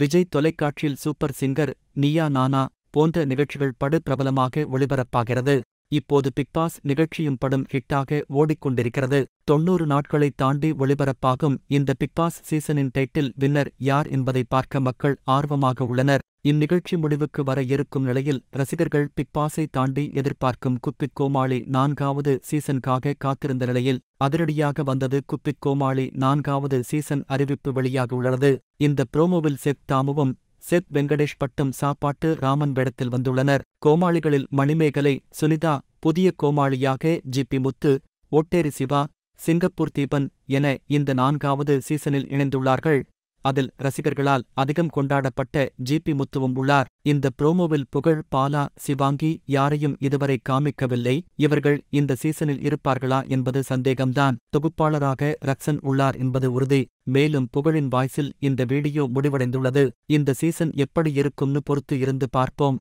விஜய் தொலைக்காட்சியில் super singer நியா நானா போன்ற நிகழ்ச்சிகள் படு பிரபலமாக ஒளிபரப்பாகிறது இப்போது பிக்பாஸ் நிகழ்ச்சியும் படம் ஹிட்டாக ஓடிக்கொண்டிருக்கிறது தொன்னூறு நாட்களை தாண்டி ஒளிபரப்பாகும் இந்த பிக்பாஸ் சீசனின் டைட்டில் வின்னர் யார் என்பதை பார்க்க மக்கள் ஆர்வமாக உள்ளனர் இந்நிகழ்ச்சி முடிவுக்கு வர இருக்கும் நிலையில் ரசிகர்கள் பிக்பாஸை தாண்டி எதிர்பார்க்கும் குப்பிக் கோமாளி நான்காவது சீசனுக்காக காத்திருந்த நிலையில் அதிரடியாக வந்தது குப்பிக் கோமாளி நான்காவது சீசன் அறிவிப்பு வெளியாக உள்ளது இந்த புரோமோவில் செத் தாமுவும் செத் வெங்கடேஷ் பட்டும் சாப்பாட்டு ராமன் வேடத்தில் வந்துள்ளனர் கோமாளிகளில் மணிமேகலை சுனிதா புதிய கோமாளியாக பி முத்து ஓட்டேரி சிவா சிங்கப்பூர் தீபன் என இந்த நான்காவது சீசனில் இணைந்துள்ளார்கள் அதில் ரசிகர்களால் அதிகம் கொண்டாடப்பட்ட ஜிபி முத்துவும் உள்ளார் இந்த புரோமோவில் புகழ் பாலா சிவாங்கி யாரையும் இதுவரை காமிக்கவில்லை இவர்கள் இந்த சீசனில் இருப்பார்களா என்பது சந்தேகம்தான் தொகுப்பாளராக ரக்சன் உள்ளார் என்பது உறுதி மேலும் புகழின் வாய்ஸில் இந்த வீடியோ முடிவடைந்துள்ளது இந்த சீசன் எப்படி இருக்கும்னு பொறுத்து இருந்து பார்ப்போம்